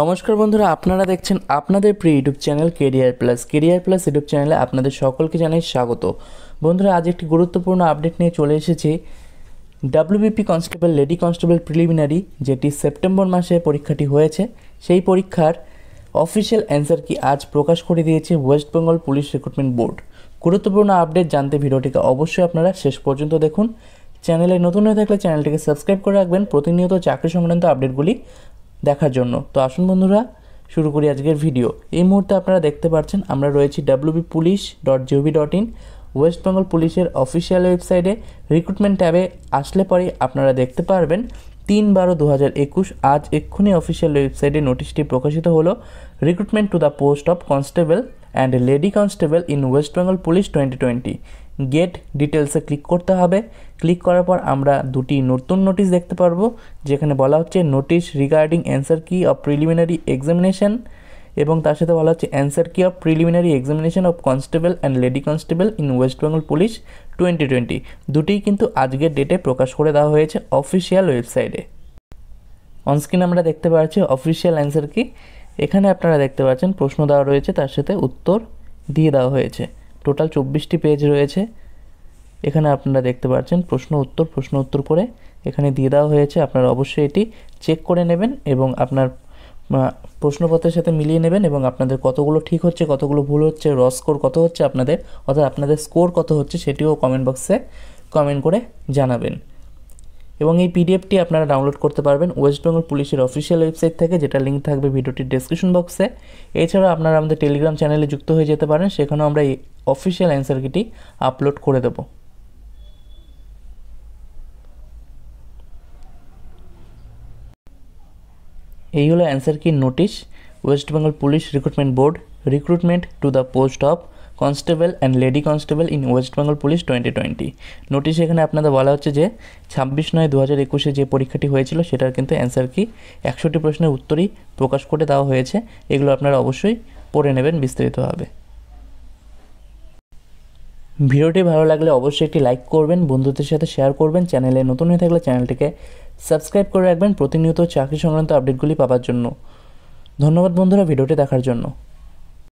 নমস্কার বন্ধুরা আপনারা দেখছেন আপনাদের প্রিয় YouTube channel career plus career plus YouTube চ্যানেলে আপনাদের সকলকে জানাই স্বাগত বন্ধুরা আজ একটি গুরুত্বপূর্ণ আপডেট নিয়ে চলে এসেছে WBP constable lady constable preliminary যেটি সেপ্টেম্বর মাসে পরীক্ষাটি হয়েছে সেই পরীক্ষার অফিসিয়াল অ্যান্সার কি আজ প্রকাশ করে দিয়েছে West Bengal police recruitment board গুরুত্বপূর্ণ আপডেট জানতে ভিডিওটিকে অবশ্যই আপনারা শেষ পর্যন্ত দেখুন চ্যানেলে নতুন হয়ে থাকলে চ্যানেলটিকে সাবস্ক্রাইব করে রাখবেন প্রতিনিয়ত চাকরি সংক্রান্ত আপডেটগুলি দেখার জন্য তো আসুন বন্ধুরা শুরু করি আজকের ভিডিও এই মুহূর্তে আপনারা দেখতে পাচ্ছেন আমরা রয়েছি WB police dot GOV dot in West Bengal পুলিশের অফিসিয়াল ওয়েবসাইটে রিক্রুটমেন্ট ট্যাবে আসলে পরে আপনারা দেখতে পারবেন তিন বারো দু হাজার একুশ আজ এক্ষুনি অফিসিয়াল ওয়েবসাইটে নোটিশটি প্রকাশিত হলো recruitment to the post of constable and lady constable in West Bengal police twenty twenty get ডিটেলসে ক্লিক করতে হবে ক্লিক করার পর আমরা দুটি নতুন নোটিশ দেখতে পারবো যেখানে বলা হচ্ছে notice regarding answer key of preliminary examination এবং তার সাথে বলা হচ্ছে answer key of preliminary examination of constable and lady constable in West Bengal police twenty twenty দুটিই কিন্তু আজকের ডেটে প্রকাশ করে দেওয়া হয়েছে অফিসিয়াল ওয়েবসাইটে অনস্ক্রিন আমরা দেখতে পাচ্ছি অফিসিয়াল অ্যান্সার কি এখানে আপনারা দেখতে পাচ্ছেন প্রশ্ন দেওয়া রয়েছে তার সাথে উত্তর দিয়ে দেওয়া হয়েছে টোটাল চব্বিশটি পেজ রয়েছে এখানে আপনারা দেখতে পাচ্ছেন প্রশ্ন উত্তর প্রশ্ন উত্তর করে এখানে দিয়ে দেওয়া হয়েছে আপনারা অবশ্যই এটি চেক করে নেবেন এবং আপনার প্রশ্নপত্রের সাথে মিলিয়ে নেবেন এবং আপনাদের কতগুলো ঠিক হচ্ছে কতগুলো ভুল হচ্ছে র স্কোর কত হচ্ছে আপনাদের অর্থাৎ আপনাদের স্কোর কত হচ্ছে সেটিও কমেন্ট বক্সে কমেন্ট করে জানাবেন এবং এই পিডিএফটি আপনারা ডাউনলোড করতে পারবেন ওয়েস্ট বেঙ্গল পুলিশের অফিসিয়াল ওয়েবসাইট থেকে যেটা লিঙ্ক থাকবে ভিডিওটির ডিসক্রিপশন বক্সে এছাড়া আপনারা আমাদের টেলিগ্রাম চ্যানেলে যুক্ত হয়ে যেতে পারেন সেখানেও আমরা এই অফিসিয়াল অ্যান্সার কিটি আপলোড করে দেবো এই হলো answer key notice West Bengal police recruitment board recruitment to the post of constable and lady constable in West Bengal police twenty twenty নোটিশে এখানে আপনাদের বলা হচ্ছে যে ছাব্বিশ নয় দু হাজার একুশে যে পরীক্ষাটি হয়েছিল সেটার কিন্তু অ্যান্সার কি একশোটি প্রশ্নের উত্তরই প্রকাশ করে দেওয়া হয়েছে এগুলো আপনারা অবশ্যই পড়ে নেবেন বিস্তারিতভাবে ভিডিওটি ভালো লাগলে অবশ্যই একটি লাইক করবেন বন্ধুদের সাথে শেয়ার করবেন চ্যানেলে নতুন হয়ে থাকলে চ্যানেলটিকে সাবস্ক্রাইব করে রাখবেন প্রতিনিয়ত চাকরি সংক্রান্ত আপডেটগুলি পাওয়ার জন্য ধন্যবাদ বন্ধুরা ভিডিওটি দেখার জন্য